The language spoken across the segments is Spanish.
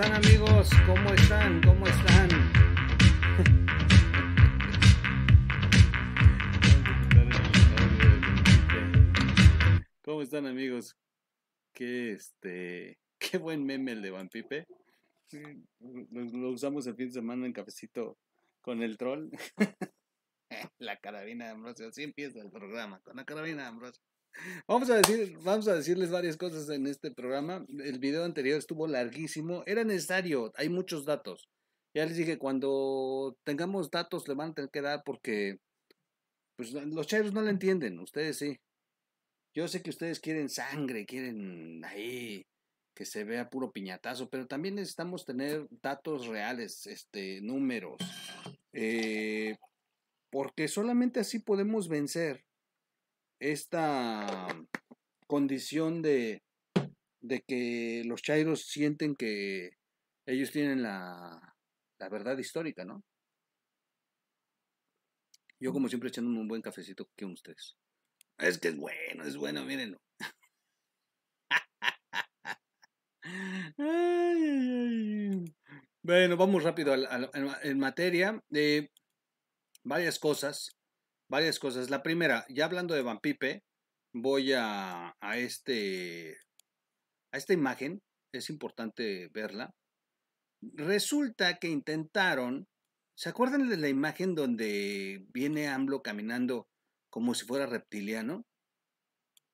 ¿Cómo están amigos? ¿Cómo están? ¿Cómo están? ¿Cómo están amigos? Qué este, qué buen meme el de Van Pipe. Lo, usamos el fin de semana en cafecito con el troll. la carabina de Ambrosio. Así empieza el programa, con la carabina de Ambrosio. Vamos a, decir, vamos a decirles varias cosas en este programa. El video anterior estuvo larguísimo. Era necesario, hay muchos datos. Ya les dije, cuando tengamos datos le van a tener que dar porque pues, los cheros no lo entienden, ustedes sí. Yo sé que ustedes quieren sangre, quieren ahí que se vea puro piñatazo, pero también necesitamos tener datos reales, este, números, eh, porque solamente así podemos vencer esta condición de, de que los chairos sienten que ellos tienen la, verdad histórica, ¿no? Yo mm. como siempre echándome un buen cafecito con ustedes. Es que es bueno, es bueno, mírenlo. bueno, vamos rápido en materia. de eh, varias cosas varias cosas. La primera, ya hablando de Van voy a, a, este, a esta imagen, es importante verla. Resulta que intentaron, ¿se acuerdan de la imagen donde viene AMLO caminando como si fuera reptiliano?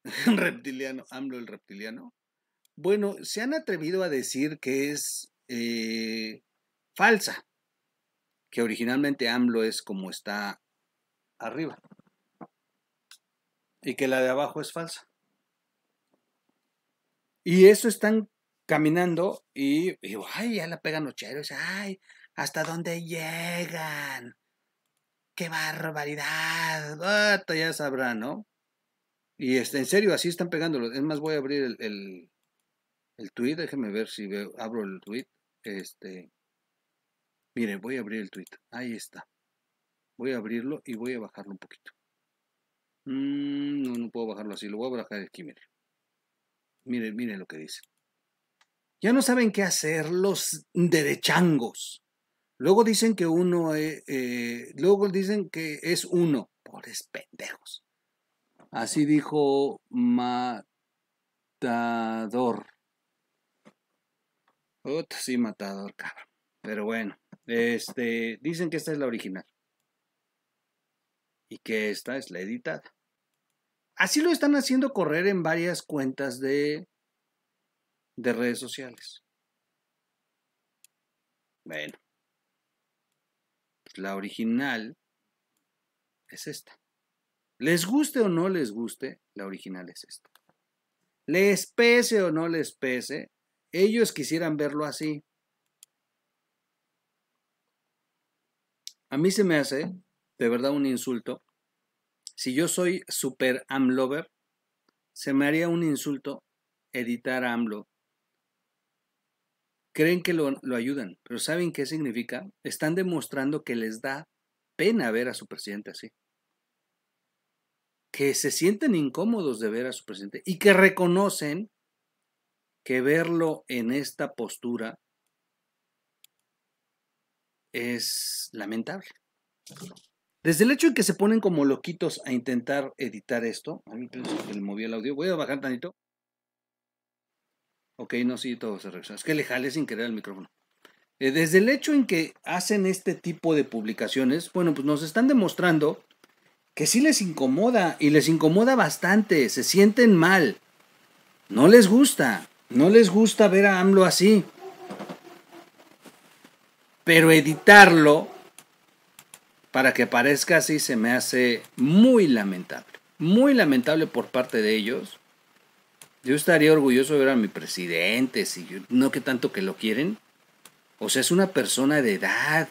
reptiliano, AMLO el reptiliano. Bueno, se han atrevido a decir que es eh, falsa, que originalmente AMLO es como está arriba y que la de abajo es falsa. Y eso están caminando y, ay, ya la pegan los cheros, ay, ¿hasta dónde llegan? ¡Qué barbaridad! Ah, ya sabrán, ¿no? Y este, en serio, así están pegándolo Es más, voy a abrir el, el, tweet. Déjenme ver si abro el tweet. Este, Mire, voy a abrir el tweet. Ahí está. Voy a abrirlo y voy a bajarlo un poquito. Mm, no, no puedo bajarlo así. Lo voy a bajar aquí, miren. Miren, miren lo que dice. Ya no saben qué hacer los derechangos. Luego dicen que uno, es... Eh, eh, luego dicen que es uno. Pobres pendejos. Así dijo Matador. Ot, sí, Matador, cabrón. Pero bueno, este, dicen que esta es la original y que esta es la editada. Así lo están haciendo correr en varias cuentas de, de redes sociales. Bueno, pues la original es esta. Les guste o no les guste, la original es esta. Les pese o no les pese, ellos quisieran verlo así. A mí se me hace de verdad un insulto. Si yo soy super AMLover, se me haría un insulto editar AMLO. Creen que lo, lo ayudan, pero ¿saben qué significa? Están demostrando que les da pena ver a su presidente así. Que se sienten incómodos de ver a su presidente y que reconocen que verlo en esta postura es lamentable. Desde el hecho en que se ponen como loquitos a intentar editar esto, a mí pienso que le moví el audio, voy a bajar tantito. Ok, no, sí, todo se regresa. Es que le jale sin querer el micrófono. Eh, desde el hecho en que hacen este tipo de publicaciones, bueno, pues nos están demostrando que sí les incomoda y les incomoda bastante, se sienten mal. No les gusta, no les gusta ver a AMLO así. Pero editarlo para que parezca así se me hace muy lamentable. Muy lamentable por parte de ellos. Yo estaría orgulloso de ver a mi presidente, si no que tanto que lo quieren. O sea, es una persona de edad.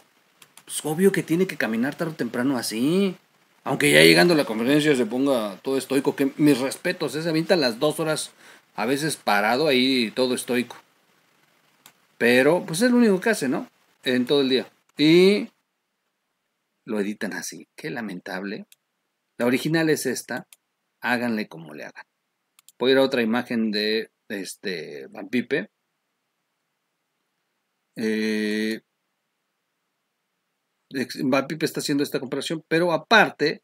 Es pues, obvio que tiene que caminar tarde o temprano así. Aunque ya llegando a la conferencia se ponga todo estoico, que mis respetos, esa ¿eh? avienta las dos horas a veces parado ahí todo estoico. Pero pues es lo único que hace, ¿no? En todo el día. Y lo editan así. Qué lamentable. La original es esta. Háganle como le hagan. Voy a ir a otra imagen de este Van Pipe. Eh, Van Pipe está haciendo esta comparación, pero aparte,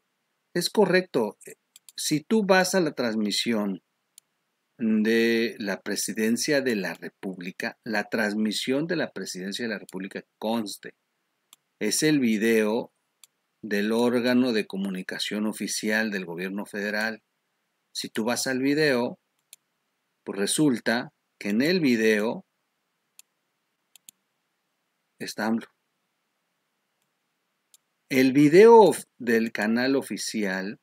es correcto. Eh, si tú vas a la transmisión de la presidencia de la República, la transmisión de la presidencia de la República conste. Es el video del órgano de comunicación oficial del gobierno federal. Si tú vas al video, pues resulta que en el video está AMLO. El video del canal oficial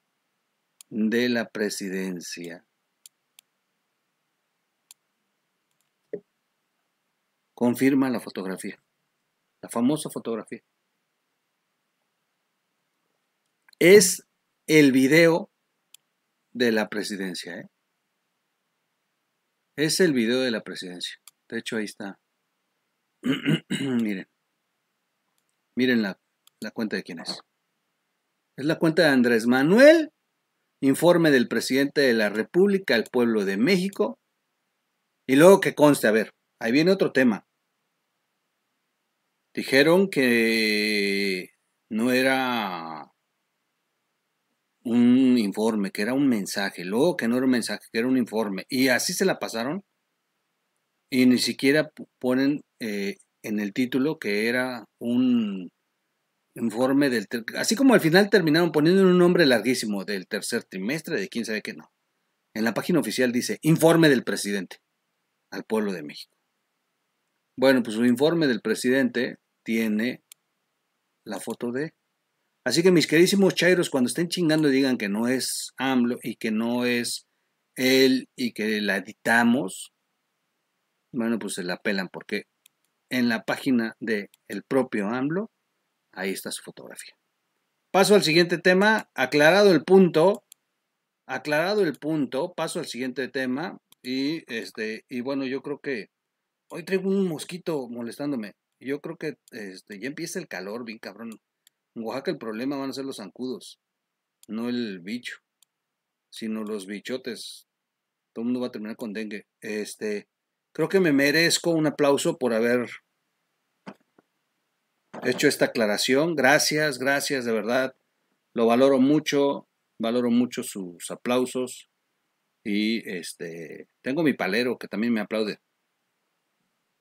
de la presidencia confirma la fotografía, la famosa fotografía es el video de la presidencia. ¿eh? Es el video de la presidencia. De hecho, ahí está. Miren. Miren la, la cuenta de quién es. Es la cuenta de Andrés Manuel, informe del presidente de la República al pueblo de México. Y luego que conste, a ver, ahí viene otro tema. Dijeron que no era un informe, que era un mensaje, luego que no era un mensaje, que era un informe, y así se la pasaron, y ni siquiera ponen eh, en el título que era un informe del, así como al final terminaron poniendo un nombre larguísimo del tercer trimestre, de quién sabe qué no. En la página oficial dice, informe del presidente al pueblo de México. Bueno, pues su informe del presidente tiene la foto de Así que mis queridísimos chairos, cuando estén chingando digan que no es AMLO y que no es él y que la editamos, bueno, pues se la pelan porque en la página del el propio AMLO, ahí está su fotografía. Paso al siguiente tema, aclarado el punto, aclarado el punto, paso al siguiente tema y este y bueno, yo creo que hoy traigo un mosquito molestándome. Yo creo que este, ya empieza el calor, bien cabrón. En Oaxaca el problema van a ser los zancudos, no el bicho, sino los bichotes. Todo el mundo va a terminar con dengue. Este, creo que me merezco un aplauso por haber hecho esta aclaración. Gracias, gracias, de verdad. Lo valoro mucho, valoro mucho sus aplausos. Y este, tengo mi palero que también me aplaude.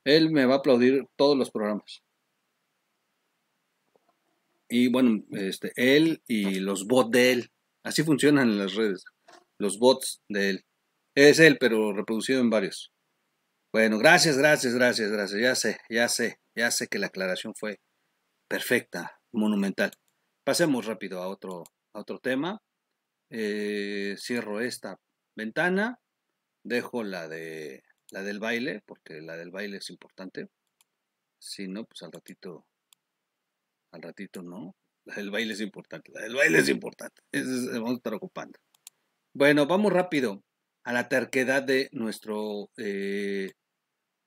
Él me va a aplaudir todos los programas. Y bueno, este, él y los bots de él. Así funcionan en las redes. Los bots de él. Es él, pero reproducido en varios. Bueno, gracias, gracias, gracias, gracias. Ya sé, ya sé, ya sé que la aclaración fue perfecta, monumental. Pasemos rápido a otro, a otro tema. Eh, cierro esta ventana. Dejo la de la del baile, porque la del baile es importante. Si no, pues al ratito al ratito no. El baile es importante, el baile es importante. Eso vamos a estar ocupando. Bueno, vamos rápido a la terquedad de nuestro, eh,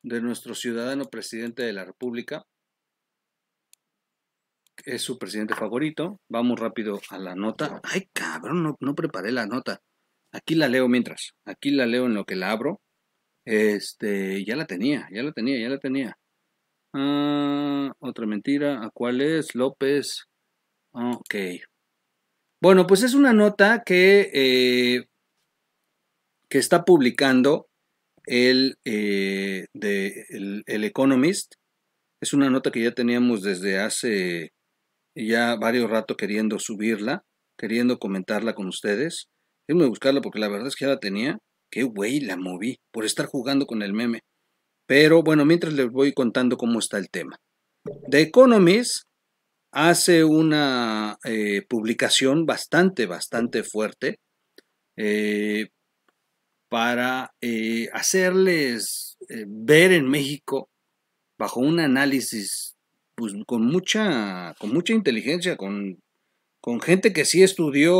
de nuestro ciudadano presidente de la República. Es su presidente favorito. Vamos rápido a la nota. Ay, cabrón, no, no preparé la nota. Aquí la leo mientras. Aquí la leo en lo que la abro. Este, ya la tenía, ya la tenía, ya la tenía. Ah, otra mentira. ¿A cuál es? López. Ok. Bueno, pues es una nota que, eh, que está publicando el, eh, de, el, Economist. Es una nota que ya teníamos desde hace ya varios rato queriendo subirla, queriendo comentarla con ustedes. Déjenme buscarla porque la verdad es que ya la tenía. Qué güey, la moví por estar jugando con el meme. Pero bueno, mientras les voy contando cómo está el tema. The Economist hace una eh, publicación bastante, bastante fuerte eh, para eh, hacerles ver en México, bajo un análisis pues, con, mucha, con mucha inteligencia, con, con gente que sí estudió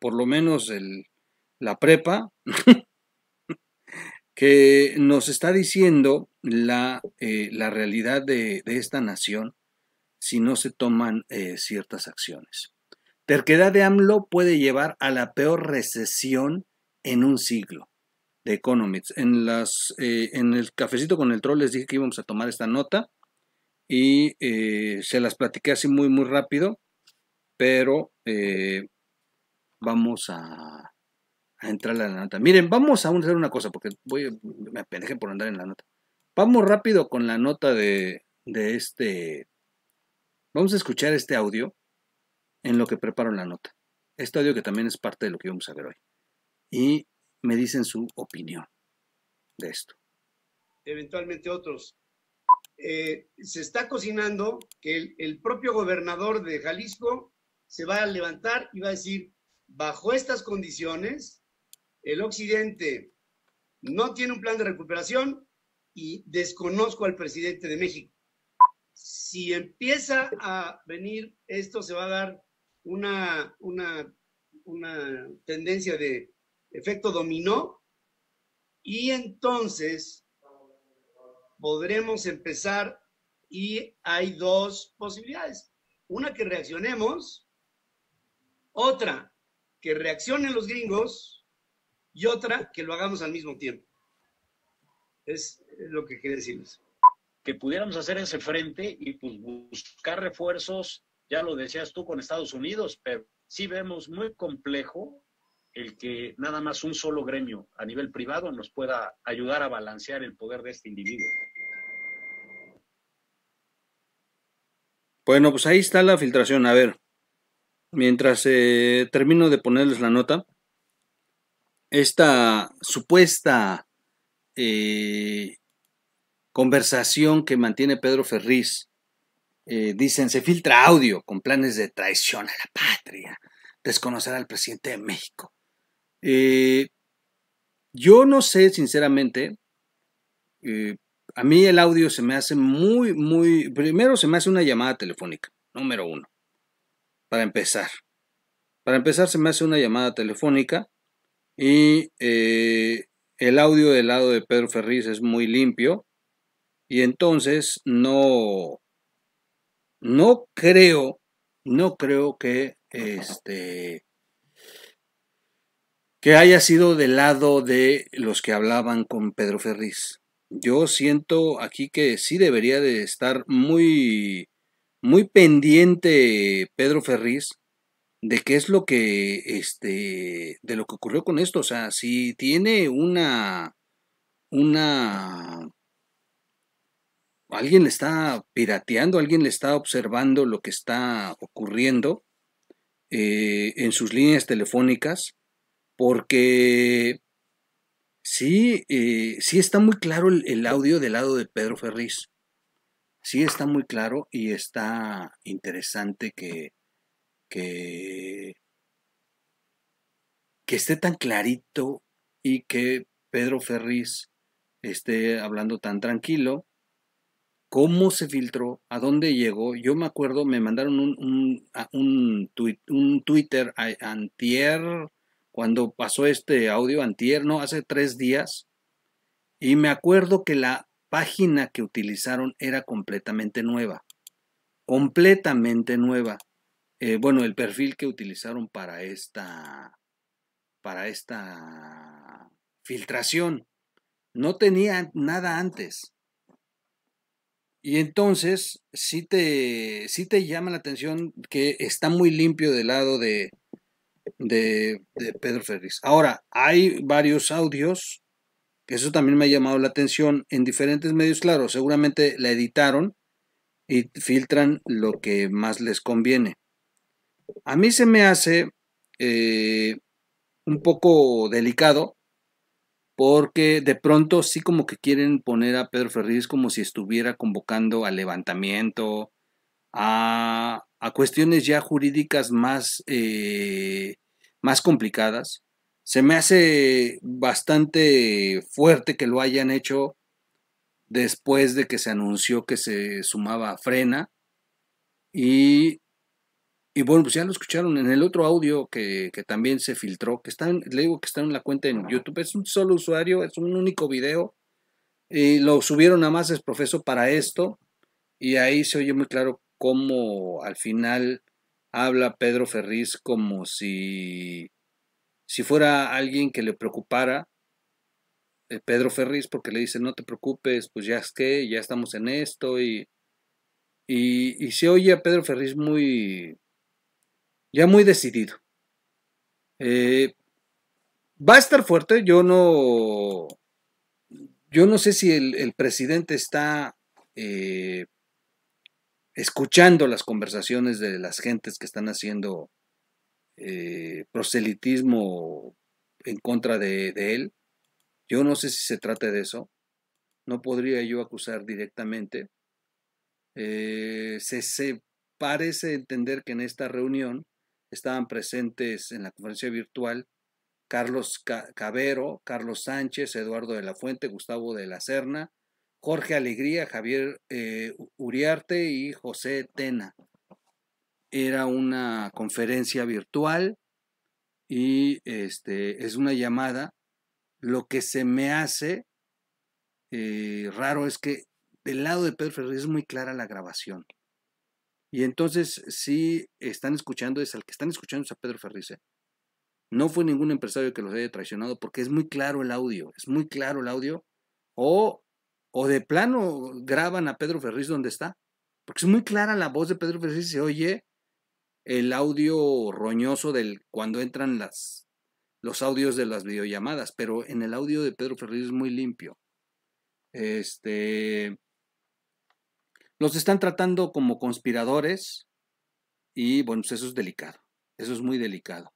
por lo menos la prepa, que nos está diciendo la, eh, realidad de, esta nación si no se toman eh, ciertas acciones. Terquedad de AMLO puede llevar a la peor recesión en un siglo de Economics. En, las, eh, en el cafecito con el troll les dije que íbamos a tomar esta nota y se las platiqué así muy, muy rápido, pero vamos a, a entrar a la nota. Miren, vamos a hacer una cosa, porque voy, me apené por andar en la nota. Vamos rápido con la nota de, este. Vamos a escuchar este audio en lo que preparo la nota. Este audio que también es parte de lo que vamos a ver hoy. Y me dicen su opinión de esto. Eventualmente otros. Eh, se está cocinando que el propio gobernador de Jalisco se va a levantar y va a decir, bajo estas condiciones, el occidente no tiene un plan de recuperación y desconozco al presidente de México. Si empieza a venir esto, se va a dar una, una, tendencia de efecto dominó y entonces podremos empezar y hay dos posibilidades. Una que reaccionemos, otra que reaccionen los gringos y otra que lo hagamos al mismo tiempo. Es lo que quería decirles. Que pudiéramos hacer ese frente y pues, buscar refuerzos, ya lo decías tú con Estados Unidos, pero sí vemos muy complejo el que nada más un solo gremio a nivel privado nos pueda ayudar a balancear el poder de este individuo. Bueno, pues ahí está la filtración. A ver, mientras eh, termino de ponerles la nota, esta supuesta eh, conversación que mantiene Pedro Ferriz, eh, dicen, se filtra audio con planes de traición a la patria, desconocer al presidente de México. Eh, yo no sé, sinceramente, a mí el audio se me hace muy, muy, primero se me hace una llamada telefónica, número uno, para empezar. Para empezar se me hace una llamada telefónica y eh, el audio del lado de Pedro Ferriz es muy limpio. Y entonces no, no creo, no creo que este que haya sido del lado de los que hablaban con Pedro Ferriz. Yo siento aquí que sí debería de estar muy muy pendiente Pedro Ferriz de qué es lo que, este, de lo que ocurrió con esto. O sea, si tiene una, una, alguien le está pirateando, alguien le está observando lo que está ocurriendo eh, en sus líneas telefónicas, porque sí, eh, sí está muy claro el, el, audio del lado de Pedro Ferriz. Sí está muy claro y está interesante que, que, esté tan clarito y que Pedro Ferriz esté hablando tan tranquilo. ¿Cómo se filtró? ¿A dónde llegó? Yo me acuerdo, me mandaron un, un, un Twitter a, antier, cuando pasó este audio, antier, no, hace tres días. Y me acuerdo que la página que utilizaron era completamente nueva. Completamente nueva. Eh, bueno, el perfil que utilizaron para esta, para esta filtración. No tenía nada antes. Y entonces sí te, sí te llama la atención que está muy limpio del lado de, de, Pedro Ferris. Ahora, hay varios audios, que eso también me ha llamado la atención en diferentes medios, claro, seguramente la editaron y filtran lo que más les conviene. A mí se me hace eh, un poco delicado porque de pronto sí como que quieren poner a Pedro Ferriz como si estuviera convocando al levantamiento, a, cuestiones ya jurídicas más, eh, más complicadas. Se me hace bastante fuerte que lo hayan hecho después de que se anunció que se sumaba a Frena y y bueno, pues ya lo escucharon en el otro audio que, también se filtró, que están, le digo que está en la cuenta en YouTube, es un solo usuario, es un único video, y lo subieron a más es profeso para esto, y ahí se oye muy claro cómo al final habla Pedro Ferriz como si, si fuera alguien que le preocupara eh, Pedro Ferriz, porque le dice, no te preocupes, pues ya es que, ya estamos en esto, y, y, y se oye a Pedro Ferriz muy ya muy decidido. Eh, va a estar fuerte, yo no, yo no sé si el, presidente está eh, escuchando las conversaciones de las gentes que están haciendo eh, proselitismo en contra de, él. Yo no sé si se trata de eso. No podría yo acusar directamente. se, parece entender que en esta reunión estaban presentes en la conferencia virtual Carlos Cabero, Carlos Sánchez, Eduardo de la Fuente, Gustavo de la Serna, Jorge Alegría, Javier eh, Uriarte y José Tena. Era una conferencia virtual y este, es una llamada. Lo que se me hace eh, raro es que del lado de Pedro Ferrer es muy clara la grabación. Y entonces, si están escuchando, es al que están escuchando es a Pedro Ferriz. No fue ningún empresario que los haya traicionado porque es muy claro el audio, es muy claro el audio. O, o de plano graban a Pedro Ferriz donde está, porque es muy clara la voz de Pedro Ferriz, se oye el audio roñoso del cuando entran las, los audios de las videollamadas, pero en el audio de Pedro Ferriz es muy limpio. Este, los están tratando como conspiradores y bueno, pues, eso es delicado, eso es muy delicado.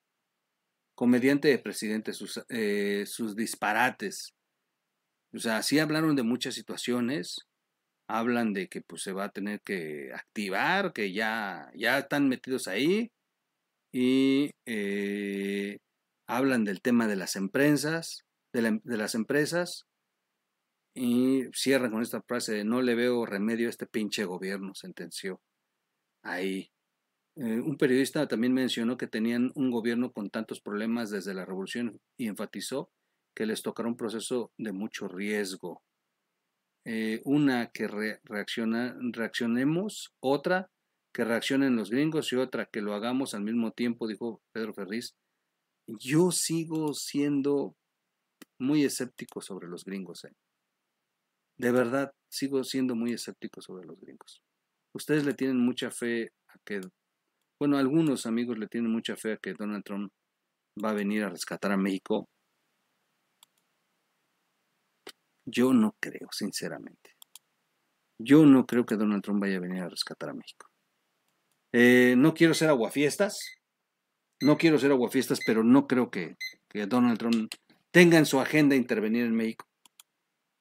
Comediante de presidente, eh, sus, disparates. O sea, sí hablaron de muchas situaciones, hablan de que pues se va a tener que activar, que ya, ya están metidos ahí y eh, hablan del tema de las empresas, de las empresas, y cierra con esta frase de no le veo remedio a este pinche gobierno, sentenció. Ahí. Eh, un periodista también mencionó que tenían un gobierno con tantos problemas desde la revolución y enfatizó que les tocará un proceso de mucho riesgo. Eh, una que reacciona, reaccionemos, otra que reaccionen los gringos y otra que lo hagamos al mismo tiempo, dijo Pedro Ferriz. Yo sigo siendo muy escéptico sobre los gringos. Eh de verdad sigo siendo muy escéptico sobre los gringos. Ustedes le tienen mucha fe a que, bueno, algunos amigos le tienen mucha fe a que Donald Trump va a venir a rescatar a México. Yo no creo, sinceramente. Yo no creo que Donald Trump vaya a venir a rescatar a México. Eh, no quiero ser aguafiestas. No quiero ser aguafiestas, pero no creo que Donald Trump tenga en su agenda intervenir en México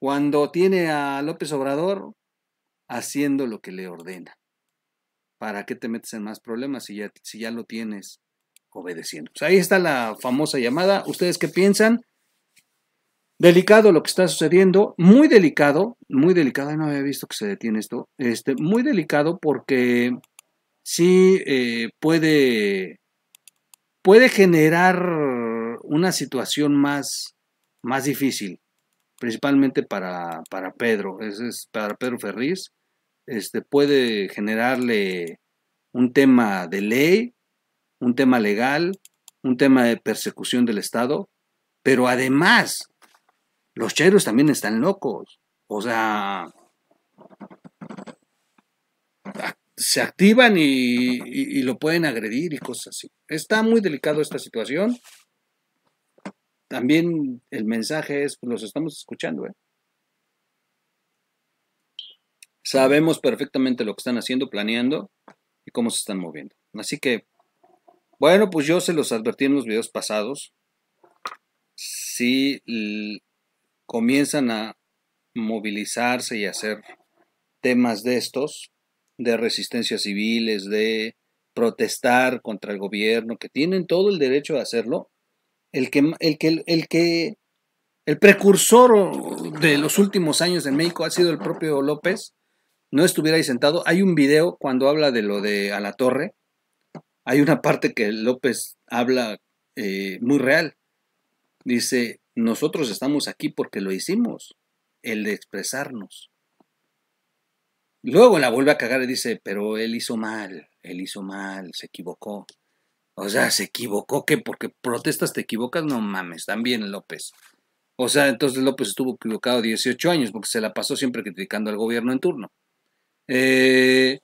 cuando tiene a López Obrador haciendo lo que le ordena. ¿Para qué te metes en más problemas si ya, si ya lo tienes obedeciendo? Pues ahí está la famosa llamada. ¿Ustedes qué piensan? Delicado lo que está sucediendo, muy delicado, muy delicado, no había visto que se detiene esto, este, muy delicado porque sí eh, puede, puede generar una situación más, más difícil principalmente para, Pedro, para Pedro Ferriz, este, puede generarle un tema de ley, un tema legal, un tema de persecución del Estado, pero además los cheros también están locos. O sea, se activan y, y, lo pueden agredir y cosas así. Está muy delicado esta situación también el mensaje es, pues, los estamos escuchando. ¿eh? Sabemos perfectamente lo que están haciendo, planeando y cómo se están moviendo. Así que, bueno, pues yo se los advertí en los videos pasados. Si comienzan a movilizarse y hacer temas de estos, de resistencias civiles, de protestar contra el gobierno, que tienen todo el derecho de hacerlo, el que, el que, el que, el precursor de los últimos años en México ha sido el propio López, no estuviera ahí sentado. Hay un video cuando habla de lo de a la torre, hay una parte que López habla eh, muy real. Dice, nosotros estamos aquí porque lo hicimos, el de expresarnos. Luego la vuelve a cagar y dice, pero él hizo mal, él hizo mal, se equivocó. O sea, se equivocó que porque protestas te equivocas, no mames, también López. O sea, entonces López estuvo equivocado 18 años porque se la pasó siempre criticando al gobierno en turno. Eh,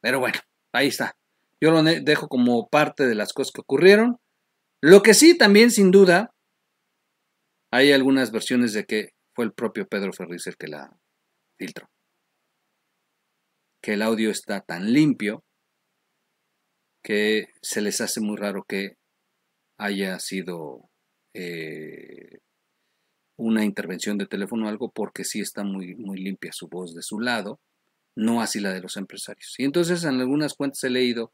pero bueno, ahí está. Yo lo dejo como parte de las cosas que ocurrieron. Lo que sí, también sin duda, hay algunas versiones de que fue el propio Pedro Ferriz que la filtró. Que el audio está tan limpio que se les hace muy raro que haya sido eh, una intervención de teléfono o algo porque sí está muy, muy limpia su voz de su lado, no así la de los empresarios. Y entonces en algunas cuentas he leído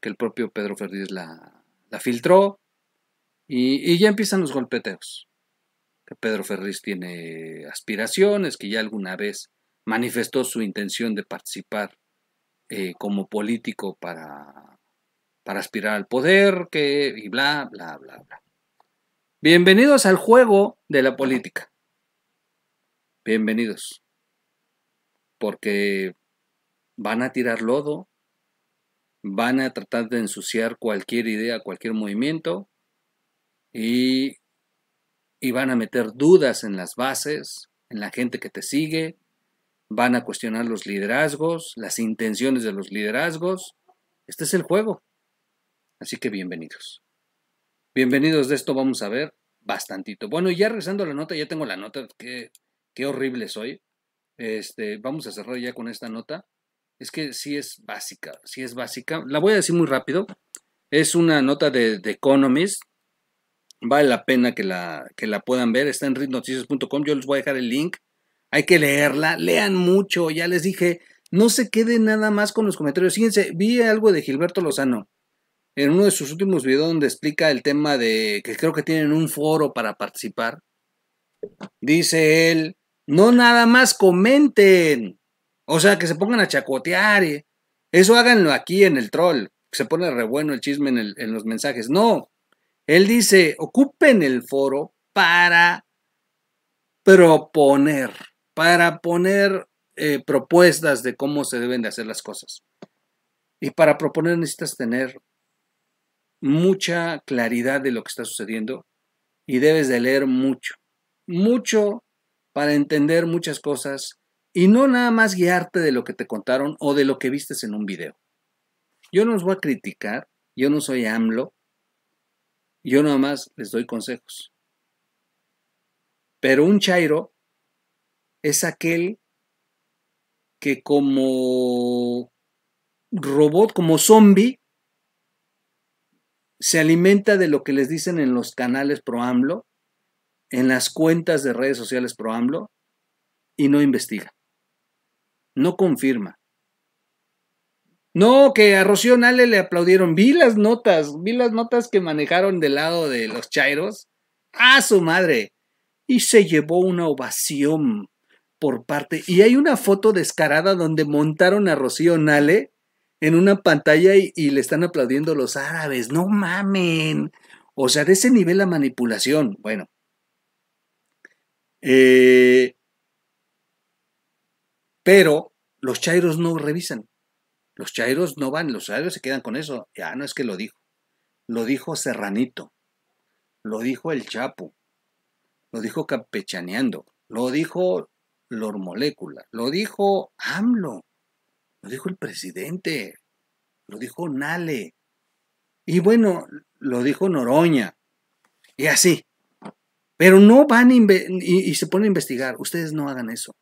que el propio Pedro Ferriz la, filtró y, ya empiezan los golpeteos. Que Pedro Ferriz tiene aspiraciones, que ya alguna vez manifestó su intención de participar eh, como político para para aspirar al poder, que y bla, bla, bla, bla. Bienvenidos al juego de la política. Bienvenidos. Porque van a tirar lodo, van a tratar de ensuciar cualquier idea, cualquier movimiento y, y van a meter dudas en las bases, en la gente que te sigue, van a cuestionar los liderazgos, las intenciones de los liderazgos. Este es el juego. Así que bienvenidos. Bienvenidos de esto, vamos a ver bastantito. Bueno, ya regresando la nota, ya tengo la nota, qué, qué horrible soy. Este, vamos a cerrar ya con esta nota. Es que sí es básica, sí es básica. La voy a decir muy rápido. Es una nota de, Economist. Vale la pena que la, que la puedan ver. Está en ritnoticias.com. Yo les voy a dejar el link. Hay que leerla. Lean mucho. Ya les dije, no se quede nada más con los comentarios. Fíjense, vi algo de Gilberto Lozano en uno de sus últimos videos donde explica el tema de que creo que tienen un foro para participar, dice él, no nada más comenten, o sea, que se pongan a chacotear, eso háganlo aquí en el troll, se pone re bueno el chisme en, los mensajes, no, él dice, ocupen el foro para proponer, para poner eh, propuestas de cómo se deben de hacer las cosas. Y para proponer necesitas tener mucha claridad de lo que está sucediendo y debes de leer mucho, mucho para entender muchas cosas y no nada más guiarte de lo que te contaron o de lo que vistes en un video. Yo no os voy a criticar, yo no soy AMLO, yo nada más les doy consejos. Pero un Chairo es aquel que como robot, como zombie, se alimenta de lo que les dicen en los canales ProAMLO, en las cuentas de redes sociales ProAMLO, y no investiga. No confirma. No, que a Rocío Nale le aplaudieron. Vi las notas, vi las notas que manejaron del lado de los Chairos. ¡A su madre! Y se llevó una ovación por parte. Y hay una foto descarada donde montaron a Rocío Nale en una pantalla y, le están aplaudiendo los árabes. No mamen. O sea, de ese nivel la manipulación. Bueno. Eh, pero los chairos no revisan. Los chairos no van, los chairos se quedan con eso. Ya ah, no es que lo dijo. Lo dijo Serranito. Lo dijo el Chapo. Lo dijo Campechaneando. Lo dijo Lormolécula. Lo dijo AMLO. Lo dijo el presidente, lo dijo Nale, y bueno, lo dijo Noroña, y así. Pero no van y, se ponen a investigar. Ustedes no hagan eso.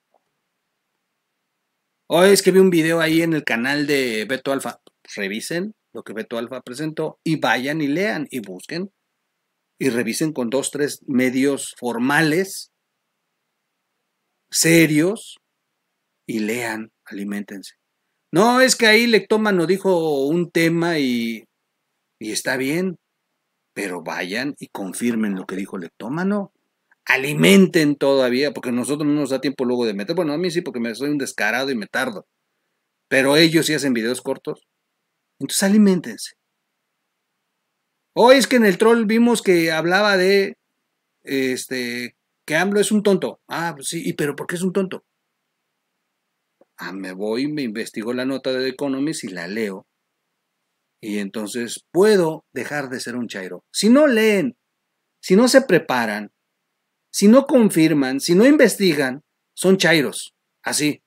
Hoy oh, es que vi un video ahí en el canal de Beto Alfa. Revisen lo que Beto Alfa presentó y vayan y lean y busquen y revisen con dos, tres medios formales, serios, y lean, alimentense. No, es que ahí Lectómano dijo un tema y, está bien, pero vayan y confirmen lo que dijo Lectómano. Alimenten todavía, porque a nosotros no nos da tiempo luego de meter. Bueno, a mí sí, porque me soy un descarado y me tardo. Pero ellos sí hacen videos cortos. Entonces alimentense. Hoy es que en el troll vimos que hablaba de este que AMLO es un tonto. Ah, pues sí, pero ¿por qué es un tonto? Ah, me voy, me investigo la nota de The Economist y la leo. Y entonces puedo dejar de ser un chairo. Si no leen, si no se preparan, si no confirman, si no investigan, son chairos. Así.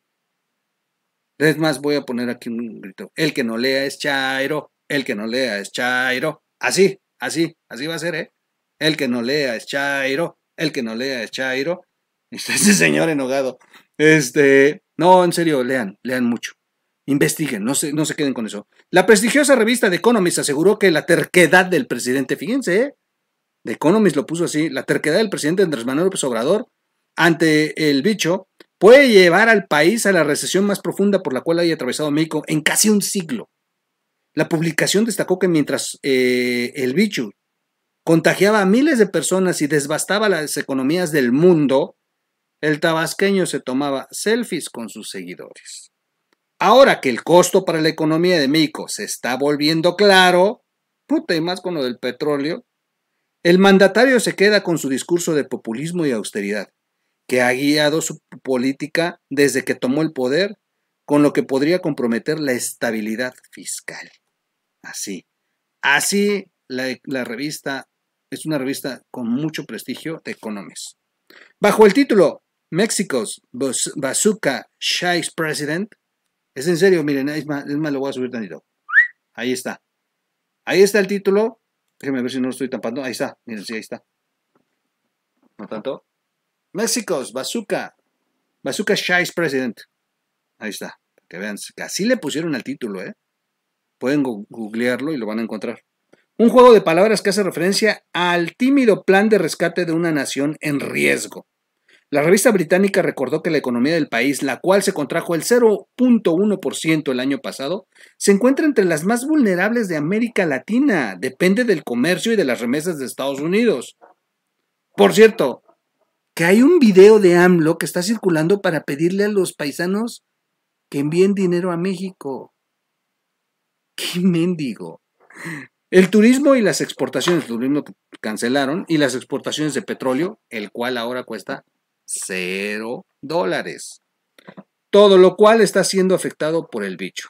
Es más, voy a poner aquí un grito. El que no lea es chairo. El que no lea es chairo. Así, así, así va a ser, ¿eh? El que no lea es chairo. El que no lea es chairo. este señor enojado. Este. No, en serio, lean, lean mucho. Investiguen, no se, no se queden con eso. La prestigiosa revista The Economist aseguró que la terquedad del presidente, fíjense, ¿eh? The Economist lo puso así, la terquedad del presidente Andrés Manuel López Obrador ante el bicho puede llevar al país a la recesión más profunda por la cual haya atravesado México en casi un siglo. La publicación destacó que mientras eh, el bicho contagiaba a miles de personas y desbastaba las economías del mundo, el tabasqueño se tomaba selfies con sus seguidores. Ahora que el costo para la economía de México se está volviendo claro, puta y más con lo del petróleo, el mandatario se queda con su discurso de populismo y austeridad, que ha guiado su política desde que tomó el poder, con lo que podría comprometer la estabilidad fiscal. Así, así la, revista es una revista con mucho prestigio de Economist. Bajo el título Méxicos, Bazooka Shai's President. Es en serio, miren, es más, es más, lo voy a subir tantito. Ahí está. Ahí está el título. Déjenme ver si no lo estoy tapando. Ahí está, miren, sí, ahí está. No tanto. Méxicos, Bazooka. Bazooka Shai's President. Ahí está. Que vean, así le pusieron al título, ¿eh? Pueden googlearlo y lo van a encontrar. Un juego de palabras que hace referencia al tímido plan de rescate de una nación en riesgo. La revista británica recordó que la economía del país, la cual se contrajo el 0.1% el año pasado, se encuentra entre las más vulnerables de América Latina, depende del comercio y de las remesas de Estados Unidos. Por cierto, que hay un video de AMLO que está circulando para pedirle a los paisanos que envíen dinero a México. ¡Qué mendigo! El turismo y las exportaciones, el turismo cancelaron, y las exportaciones de petróleo, el cual ahora cuesta cero dólares. Todo lo cual está siendo afectado por el bicho.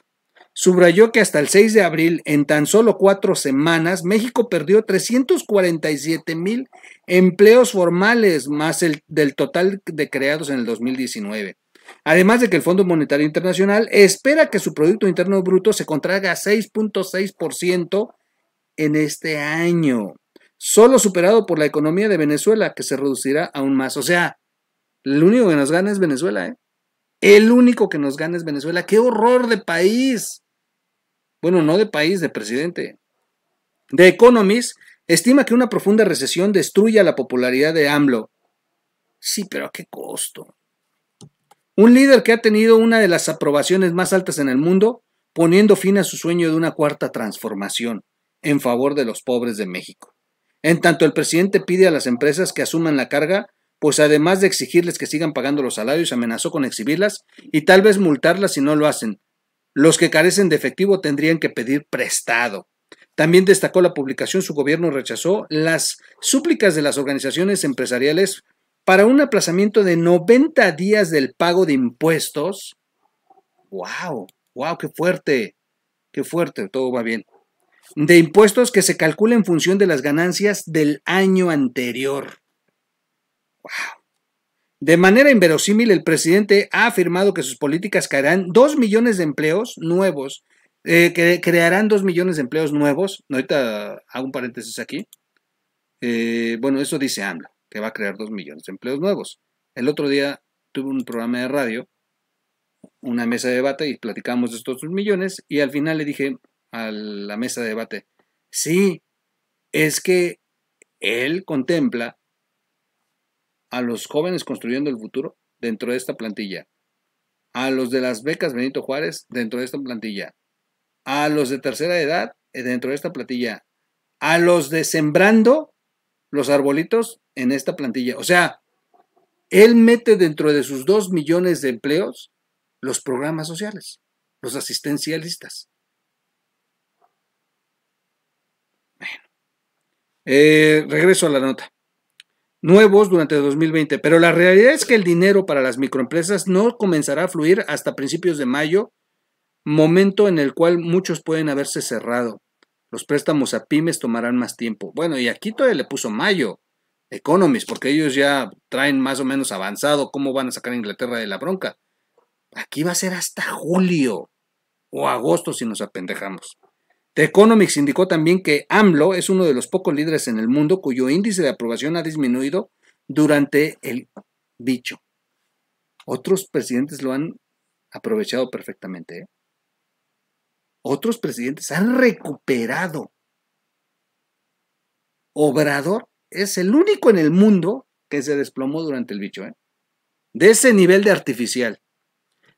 Subrayó que hasta el 6 de abril, en tan solo cuatro semanas, México perdió 347 mil empleos formales, más el del total de creados en el 2019. Además de que el Fondo Monetario Internacional espera que su Producto Interno Bruto se contraiga 6.6% en este año, solo superado por la economía de Venezuela, que se reducirá aún más. O sea, el único que nos gana es Venezuela, ¿eh? El único que nos gana es Venezuela. ¡Qué horror de país! Bueno, no de país, de presidente. The Economist estima que una profunda recesión destruya la popularidad de AMLO. Sí, pero ¿a qué costo? Un líder que ha tenido una de las aprobaciones más altas en el mundo, poniendo fin a su sueño de una cuarta transformación en favor de los pobres de México. En tanto el presidente pide a las empresas que asuman la carga pues además de exigirles que sigan pagando los salarios, amenazó con exhibirlas y tal vez multarlas si no lo hacen. Los que carecen de efectivo tendrían que pedir prestado. También destacó la publicación, su gobierno rechazó las súplicas de las organizaciones empresariales para un aplazamiento de 90 días del pago de impuestos. ¡Wow! ¡Wow! ¡Qué fuerte! ¡Qué fuerte! Todo va bien. De impuestos que se calcula en función de las ganancias del año anterior. De manera inverosímil, el presidente ha afirmado que sus políticas crearán 2 millones de empleos nuevos, eh, que crearán 2 millones de empleos nuevos. Ahorita hago un paréntesis aquí. Eh, bueno, eso dice AMLO, que va a crear 2 millones de empleos nuevos. El otro día tuve un programa de radio, una mesa de debate, y platicamos de estos dos millones, y al final le dije a la mesa de debate, sí, es que él contempla a los jóvenes construyendo el futuro dentro de esta plantilla, a los de las becas Benito Juárez dentro de esta plantilla, a los de tercera edad eh, dentro de esta plantilla, a los de sembrando los arbolitos en esta plantilla. O sea, él mete dentro de sus dos millones de empleos los programas sociales, los asistencialistas. Bueno, eh, regreso a la nota nuevos durante 2020, pero la realidad es que el dinero para las microempresas no comenzará a fluir hasta principios de mayo, momento en el cual muchos pueden haberse cerrado. Los préstamos a pymes tomarán más tiempo. Bueno, y aquí todavía le puso mayo, Economist, porque ellos ya traen más o menos avanzado cómo van a sacar a Inglaterra de la bronca. Aquí va a ser hasta julio o agosto si nos apendejamos. The Economics indicó también que AMLO es uno de los pocos líderes en el mundo cuyo índice de aprobación ha disminuido durante el bicho. Otros presidentes lo han aprovechado perfectamente. ¿eh? Otros presidentes han recuperado. Obrador es el único en el mundo que se desplomó durante el bicho. ¿eh? De ese nivel de artificial.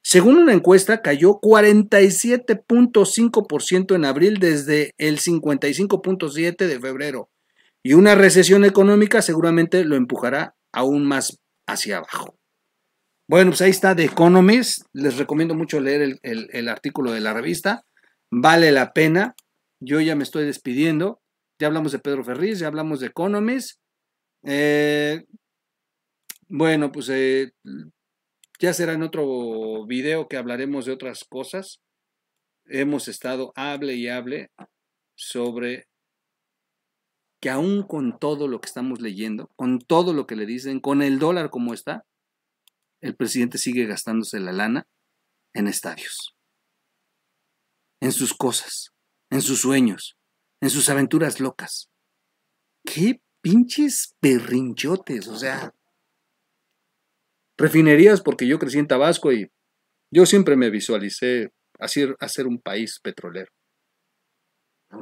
Según una encuesta, cayó 47.5% en abril desde el 55.7% de febrero. Y una recesión económica seguramente lo empujará aún más hacia abajo. Bueno, pues ahí está The Economist. Les recomiendo mucho leer el, artículo de la revista. Vale la pena. Yo ya me estoy despidiendo. Ya hablamos de Pedro Ferriz, ya hablamos de Economist. Eh, bueno, pues eh, ya será en otro video que hablaremos de otras cosas. Hemos estado hable y hable sobre que aún con todo lo que estamos leyendo, con todo lo que le dicen, con el dólar como está, el presidente sigue gastándose la lana en estadios, en sus cosas, en sus sueños, en sus aventuras locas. ¡Qué pinches perrinchotes! O sea, Refinerías, porque yo crecí en Tabasco y yo siempre me visualicé hacer, hacer un país petrolero. No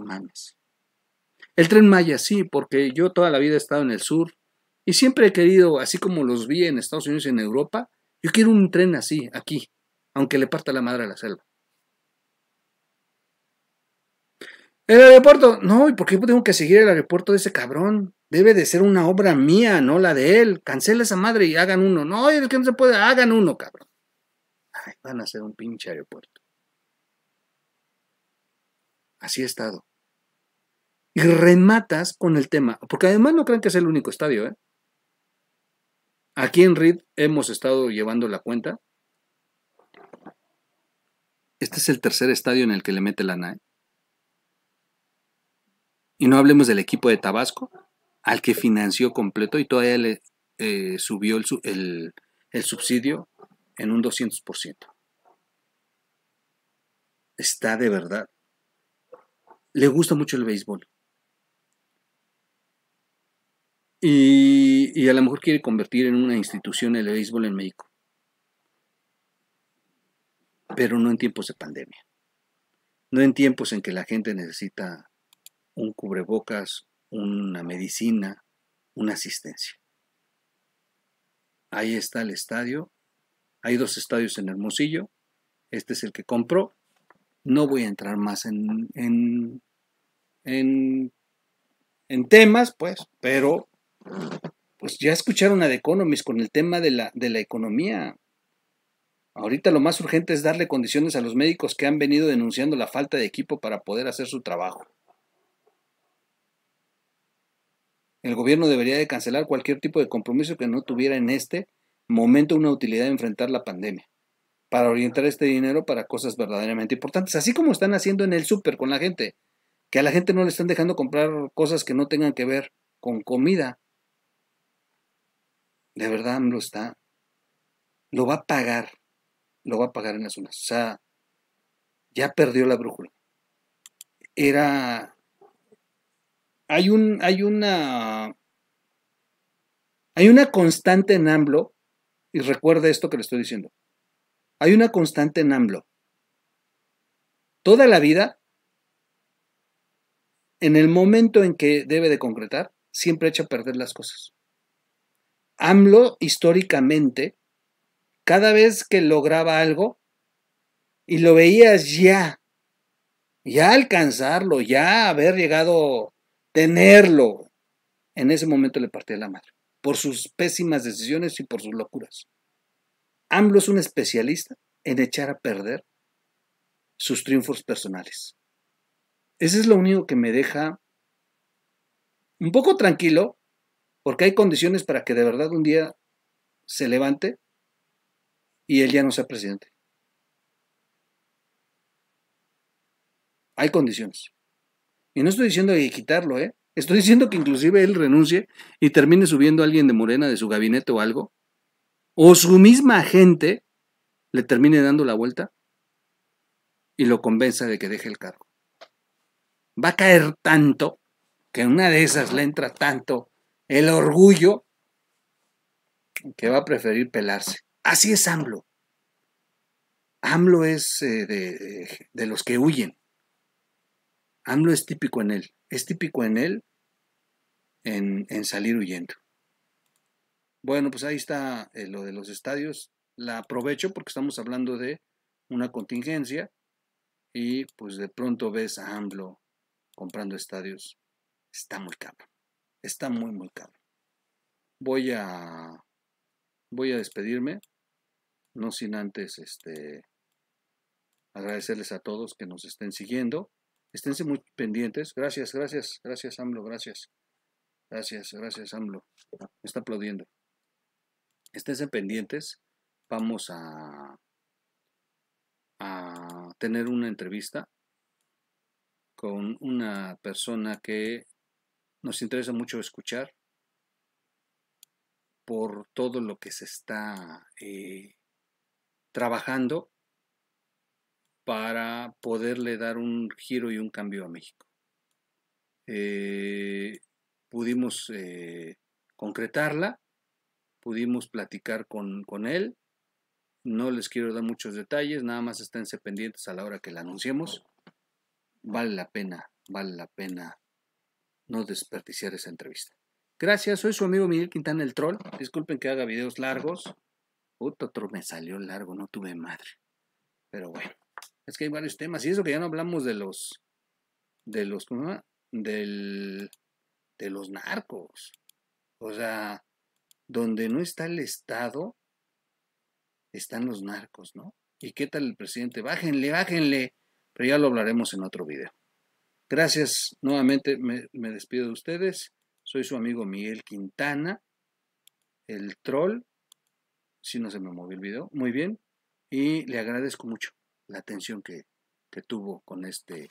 El tren Maya sí, porque yo toda la vida he estado en el sur y siempre he querido, así como los vi en Estados Unidos y en Europa, yo quiero un tren así, aquí, aunque le parta la madre a la selva. El aeropuerto, no, ¿y por qué tengo que seguir el aeropuerto de ese cabrón? debe de ser una obra mía, no la de él. Cancela esa madre y hagan uno. No, es que no se puede, hagan uno, cabrón. van a hacer un pinche aeropuerto. Así ha estado. Y rematas con el tema, porque además no crean que es el único estadio, ¿eh? Aquí en Reed hemos estado llevando la cuenta. Este es el tercer estadio en el que le mete la NAE. ¿eh? Y no hablemos del equipo de Tabasco, al que financió completo y todavía le eh, subió el, subsidio en un 200%. Está de verdad. Le gusta mucho el béisbol. Y, y, a lo mejor quiere convertir en una institución el béisbol en México. Pero no en tiempos de pandemia. No en tiempos en que la gente necesita un cubrebocas, una medicina, una asistencia. Ahí está el estadio. Hay dos estadios en Hermosillo. Este es el que compró. No voy a entrar más en, en, en, temas, pues, pero pues ya escucharon a The Economist con el tema de la, de la economía. Ahorita lo más urgente es darle condiciones a los médicos que han venido denunciando la falta de equipo para poder hacer su trabajo. El gobierno debería de cancelar cualquier tipo de compromiso que no tuviera en este momento una utilidad de enfrentar la pandemia para orientar este dinero para cosas verdaderamente importantes, así como están haciendo en el súper con la gente, que a la gente no le están dejando comprar cosas que no tengan que ver con comida. De verdad lo está. Lo va a pagar. Lo va a pagar en las unas. O sea, ya perdió la brújula. Era hay, un, hay una. Hay una constante en AMLO, y recuerda esto que le estoy diciendo. Hay una constante en AMLO. Toda la vida, en el momento en que debe de concretar, siempre echa a perder las cosas. AMLO históricamente, cada vez que lograba algo y lo veías ya, ya alcanzarlo, ya haber llegado tenerlo. En ese momento le partió la madre, por sus pésimas decisiones y por sus locuras. AMLO es un especialista en echar a perder sus triunfos personales. Ese es lo único que me deja un poco tranquilo, porque hay condiciones para que de verdad un día se levante y él ya no sea presidente. Hay condiciones. Y no estoy diciendo que quitarlo, ¿eh? Estoy diciendo que inclusive él renuncie y termine subiendo a alguien de Morena de su gabinete o algo. O su misma gente le termine dando la vuelta y lo convenza de que deje el cargo. Va a caer tanto que en una de esas le entra tanto el orgullo que va a preferir pelarse. Así es AMLO. AMLO es eh, de los que huyen. AMLO es típico en él, es típico en él en, salir huyendo. Bueno, pues ahí está eh, lo de los estadios. La aprovecho porque estamos hablando de una contingencia y pues de pronto ves a AMLO comprando estadios. Está muy caro. Está muy, muy caro. Voy a, voy a despedirme, no sin antes este, agradecerles a todos que nos estén siguiendo. Esténse muy pendientes. Gracias, gracias, gracias, AMLO, gracias. Gracias, gracias, AMLO. Me está aplaudiendo. Esténse pendientes. Vamos a, a tener una entrevista con una persona que nos interesa mucho escuchar por todo lo que se está eh, trabajando para poderle dar un giro y un cambio a México. Eh, pudimos eh, concretarla, pudimos platicar con, con, él. No les quiero dar muchos detalles, nada más esténse pendientes a la hora que la anunciemos. Vale la pena, vale la pena no desperdiciar esa entrevista. Gracias, soy su amigo Miguel Quintana el Troll. Disculpen que haga videos largos. Otro me salió largo, no tuve madre. Pero bueno. Es que hay varios temas. Y eso que ya no hablamos de los. De los. Del. De los narcos. O sea, donde no está el Estado, están los narcos, ¿no? ¿Y qué tal el presidente? Bájenle, bájenle. Pero ya lo hablaremos en otro video. Gracias nuevamente, me despido de ustedes. Soy su amigo Miguel Quintana, el troll. Si no se me movió el video, muy bien. Y le agradezco mucho la atención que, tuvo con este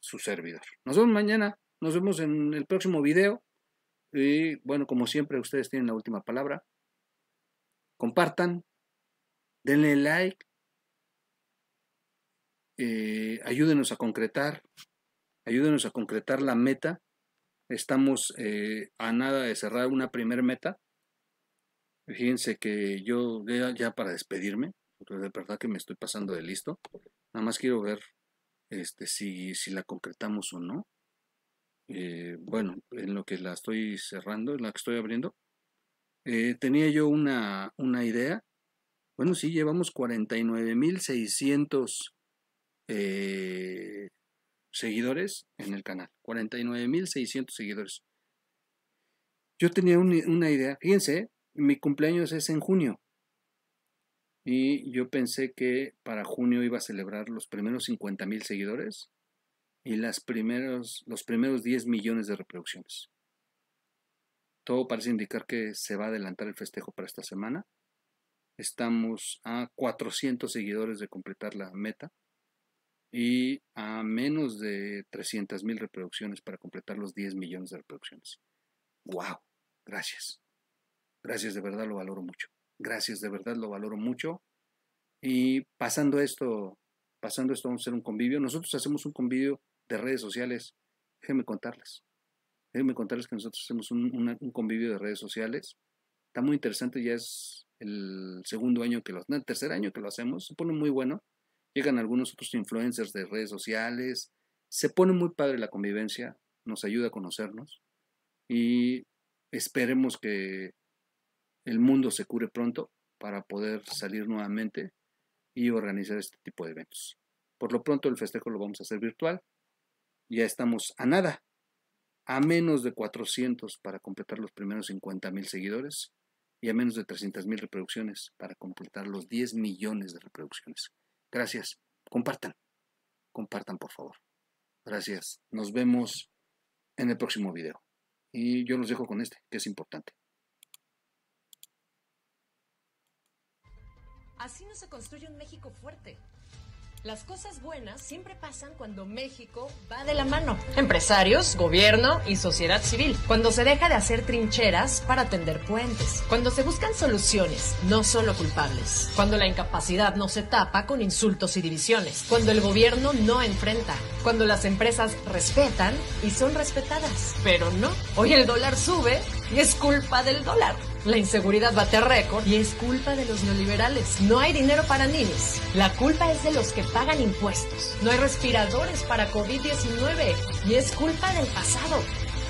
su servidor. Nos vemos mañana, nos vemos en el próximo video. Y bueno, como siempre, ustedes tienen la última palabra. Compartan, denle like, eh, ayúdenos a concretar, ayúdenos a concretar la meta. Estamos eh, a nada de cerrar una primer meta. Fíjense que yo ya para despedirme, de verdad que me estoy pasando de listo. Nada más quiero ver este, si, si la concretamos o no. Eh, bueno, en lo que la estoy cerrando, en la que estoy abriendo, eh, tenía yo una, idea. Bueno, sí, llevamos 49.600 eh, seguidores en el canal. 49.600 seguidores. Yo tenía una idea. Fíjense, mi cumpleaños es en junio. Y yo pensé que para junio iba a celebrar los primeros 50 mil seguidores y las primeros, los primeros 10 millones de reproducciones. Todo parece indicar que se va a adelantar el festejo para esta semana. Estamos a 400 seguidores de completar la meta y a menos de 300 mil reproducciones para completar los 10 millones de reproducciones. ¡Wow! Gracias. Gracias, de verdad lo valoro mucho. Gracias, de verdad, lo valoro mucho. Y pasando esto, pasando esto, vamos a hacer un convivio. Nosotros hacemos un convivio de redes sociales. Déjenme contarles. Déjenme contarles que nosotros hacemos un, convivio de redes sociales. Está muy interesante, ya es el segundo año que lo no, el tercer año que lo hacemos, se pone muy bueno. Llegan algunos otros influencers de redes sociales, se pone muy padre la convivencia, nos ayuda a conocernos y esperemos que el mundo se cure pronto para poder salir nuevamente y organizar este tipo de eventos. Por lo pronto el festejo lo vamos a hacer virtual. Ya estamos a nada, a menos de 400 para completar los primeros 50 mil seguidores y a menos de 300 mil reproducciones para completar los 10 millones de reproducciones. Gracias. Compartan. Compartan, por favor. Gracias. Nos vemos en el próximo video. Y yo los dejo con este, que es importante. Así no se construye un México fuerte. Las cosas buenas siempre pasan cuando México va de la mano. Empresarios, gobierno y sociedad civil. Cuando se deja de hacer trincheras para tender puentes. Cuando se buscan soluciones, no solo culpables. Cuando la incapacidad no se tapa con insultos y divisiones. Cuando el gobierno no enfrenta. Cuando las empresas respetan y son respetadas. Pero no. Hoy el dólar sube y es culpa del dólar. La inseguridad bate récord y es culpa de los neoliberales. No hay dinero para niños, La culpa es de los que pagan impuestos. No hay respiradores para COVID-19 y es culpa del pasado.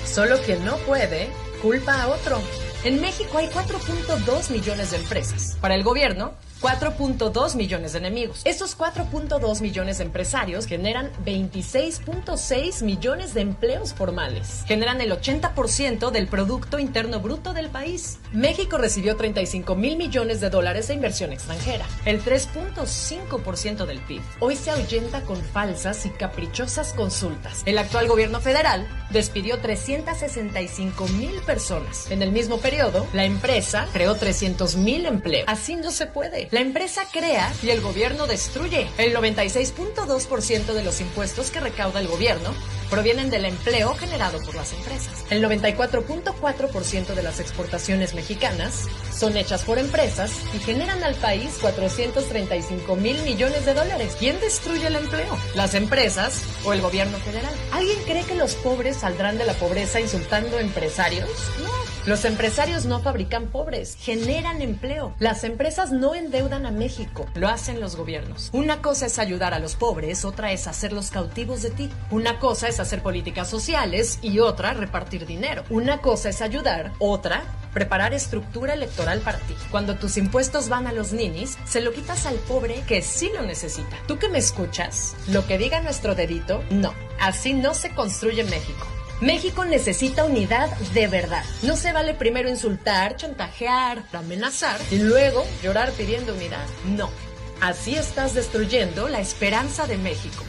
Solo que no puede, culpa a otro. En México hay 4.2 millones de empresas. Para el gobierno, 4.2 millones de enemigos. Estos 4.2 millones de empresarios generan 26.6 millones de empleos formales. Generan el 80% del Producto Interno Bruto del país. México recibió 35 mil millones de dólares de inversión extranjera, el 3.5% del PIB. Hoy se ahuyenta con falsas y caprichosas consultas. El actual gobierno federal despidió 365 mil personas. En el mismo periodo, la empresa creó 300 mil empleos. Así no se puede la empresa crea y el gobierno destruye. El 96.2% de los impuestos que recauda el gobierno provienen del empleo generado por las empresas. El 94.4% de las exportaciones mexicanas son hechas por empresas y generan al país 435 mil millones de dólares. ¿Quién destruye el empleo? ¿Las empresas o el gobierno federal? ¿Alguien cree que los pobres saldrán de la pobreza insultando empresarios? No. Los empresarios no fabrican pobres, generan empleo. Las empresas no endeudan a México, lo hacen los gobiernos. Una cosa es ayudar a los pobres, otra es hacerlos cautivos de ti. Una cosa es hacer políticas sociales y otra repartir dinero. Una cosa es ayudar, otra preparar estructura electoral para ti. Cuando tus impuestos van a los ninis, se lo quitas al pobre que sí lo necesita. Tú que me escuchas, lo que diga nuestro dedito, no. Así no se construye México. México necesita unidad de verdad. No se vale primero insultar, chantajear, amenazar y luego llorar pidiendo unidad. No. Así estás destruyendo la esperanza de México.